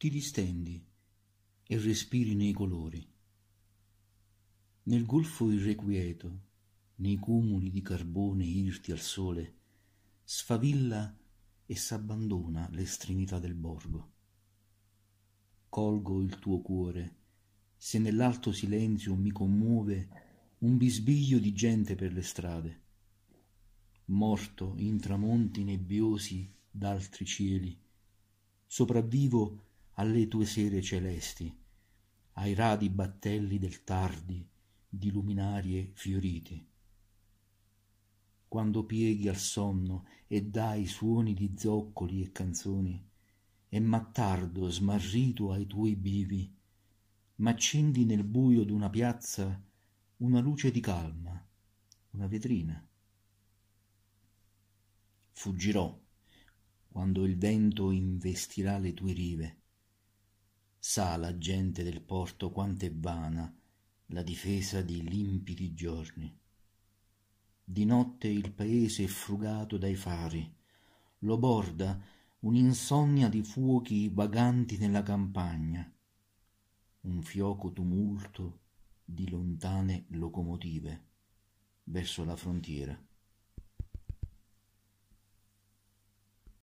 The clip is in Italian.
ti distendi e respiri nei colori. Nel golfo irrequieto, nei cumuli di carbone irti al sole, sfavilla e s'abbandona l'estremità del borgo. Colgo il tuo cuore, se nell'alto silenzio mi commuove un bisbiglio di gente per le strade, morto in tramonti nebbiosi d'altri cieli, sopravvivo alle tue sere celesti, ai radi battelli del tardi di luminarie fiorite. Quando pieghi al sonno e dai suoni di zoccoli e canzoni, e mattardo smarrito ai tuoi bivi, m'accendi nel buio d'una piazza una luce di calma, una vetrina. Fuggirò quando il vento investirà le tue rive sa la gente del porto quanto è vana la difesa di limpidi giorni. Di notte il paese è frugato dai fari, lo borda un'insonnia di fuochi vaganti nella campagna, un fioco tumulto di lontane locomotive verso la frontiera.